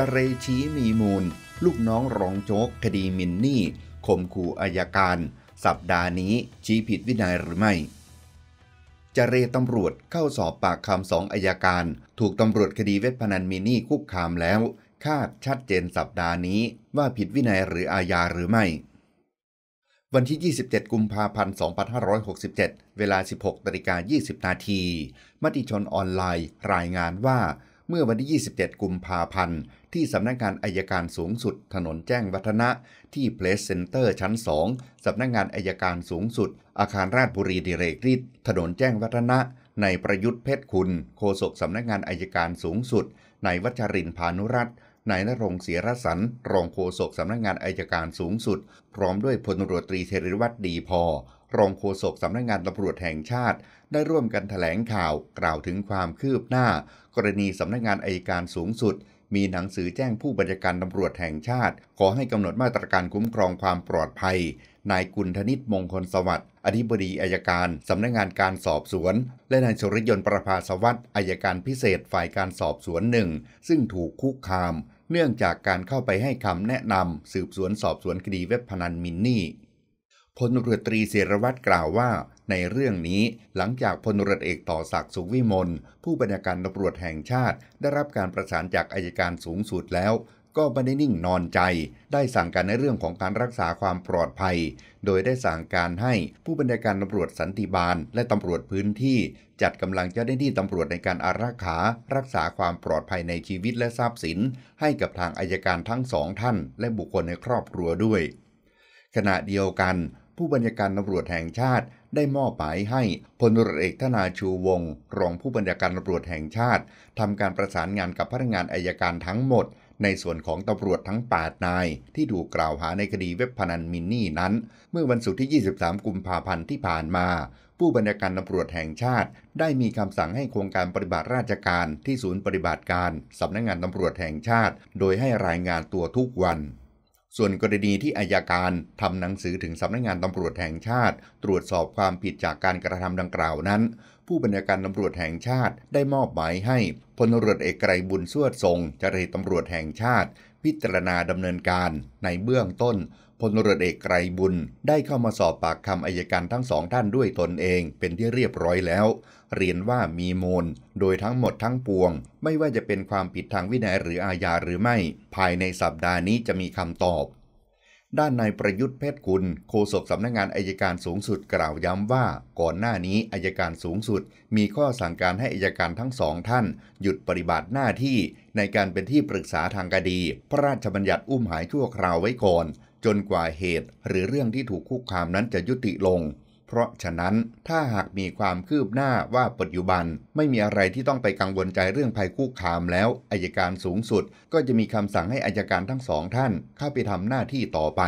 จเรชี้มีมูลลูกน้องรองโจ๊กคดีมินนี่ข่มขู่อายการ สัปดาห์นี้ชี้ผิดวินัยหรือไม่ จเรตำรวจเข้าสอบปากคำสองอายการ ถูกตำรวจคดีเวทพนันมินนี่คุกคามแล้ว คาดชัดเจนสัปดาห์นี้ ว่าผิดวินัยหรืออาญาหรือไม่ วันที่ 27 กุมภาพันธ์ 2567 เวลา 16นาิกา20 นาทีมติชนออนไลน์ รายงานว่าเมื่อวันที่ 27 กุมภาพันธ์ ที่สำนักงานอายการสูงสุด ถนนแจ้งวัฒนะ ที่เพลสเซ็นเตอร์ชั้น2สำนักงานอายการสูงสุด อาคารราชบุรีดิเรกฤทธิ์ถนนแจ้งวัฒนะ ในประยุทธ์เพชรคุณโฆษกสำนักงานอายการสูงสุดนายวัชรินพานุรัตน์นายนรงเสียรสันรองโฆษกสำนักงานอายการสูงสุด พร้อมด้วยพลตรวจตรีเทริวัตรดีพอรองโฆษกสำนักงงานตำรวจแห่งชาติ ได้ร่วมกันถแถลงข่าว กล่าวถึงความคืบหน้า กรณีสำนักงงานอายการสูงสุด มีหนังสือแจ้งผู้บัญชาการตำรวจแห่งชาติ ขอให้กำหนดมาตรการคุ้มครองความปลอดภัย นายกุลธนิตมงคลสวัสดิ์อธิบดีอายการสำนักงงานการสอบสวน และนายชริยนประภาสวัสดิ์อายการพิเศษฝ่ายการสอบสวนหนึ่งซึ่งถูกคุกคาม เนื่องจากการเข้าไปให้คำแนะนำสืบสวนสอบสวนคดีเว็บพนันมินนี่พลเรือตรีเสรวัตรกล่าวว่า ในเรื่องนี้หลังจากพลเรือเอกต่อศักดิ์สุขวิมลผู้บัญชาการตำรวจแห่งชาติ ได้รับการประสานจากอายการสูงสุดแล้ว ก็ไม่ได้นิ่งนอนใจ ได้สั่งการในเรื่องของการรักษาความปลอดภัย โดยได้สั่งการให้ผู้บัญชาการตำรวจสันติบาล และตำรวจพื้นที่ จัดกำลังเจ้าหน้าที่ตำรวจในการอารักขารักษาความปลอดภัยในชีวิตและทรัพย์สิน ให้กับทางอายการทั้งสองท่าน และบุคคลในครอบครัวด้วย ขณะเดียวกันผู้บัญชาการตำรวจแห่งชาติ ได้มอบหมายให้พลรเอกธนาชูวงศ์รองผู้บัญชาการตำรวจแห่งชาติทำการประสานงานกับพนักงานอายการทั้งหมด ในส่วนของตำรวจทั้ง8นาย ที่ถูกกล่าวหาในคดีเว็บพนันมินนี่นั้น เมื่อวันศุกร์ที่ 23 กุมภาพันธ์ที่ผ่านมา ผู้บัญชาการตำรวจแห่งชาติได้มีคำสั่งให้โครงการปฏิบัติราชการที่ศูนย์ปฏิบัติการสำนักงงานตำรวจแห่งชาติ โดยให้รายงานตัวทุกวันส่วนกรณีที่อายการทำหนังสือถึงสำนักงงานตำรวจแห่งชาติ ตรวจสอบความผิดจากการกระทำดังกล่าวนั้น ผู้บัญชาการตำรวจแห่งชาติได้มอบหมายให้พลตรวจเอกไกรบุญสวดทรงจริตตำรวจแห่งชาติ พิจารณาดำเนินการในเบื้องต้นพลรเอกไกรบุญ ได้เข้ามาสอบปากคำอายการทั้งสองท่านด้วยตนเองเป็นที่เรียบร้อยแล้ว เรียนว่ามีมูลโดยทั้งหมดทั้งปวง ไม่ว่าจะเป็นความผิดทางวินัยหรืออาญาหรือไม่ ภายในสัปดาห์นี้จะมีคำตอบ ด้านนายประยุทธ์เพชรคุณโฆษกสำนักงงานอายการสูงสุดกล่าวย้ำว่า ก่อนหน้านี้อายการสูงสุด มีข้อสั่งการให้อายการทั้งสองท่าน หยุดปฏิบัติหน้าที่ในการเป็นที่ปรึกษาทางคดีพระราชบัญญัติอุ้มหายทั่วคราวไว้ก่อนจนกว่าเหตุ หรือเรื่องที่ถูกคุกคามนั้นจะยุติลง เพราะฉะนั้นถ้าหากมีความคืบหน้าว่าปัจจุบัน ไม่มีอะไรที่ต้องไปกังวลใจเรื่องภัยคุกคามแล้วอายการสูงสุดก็จะมีคำสั่งให้อายการทั้งสองท่าน เข้าไปทำหน้าที่ต่อไป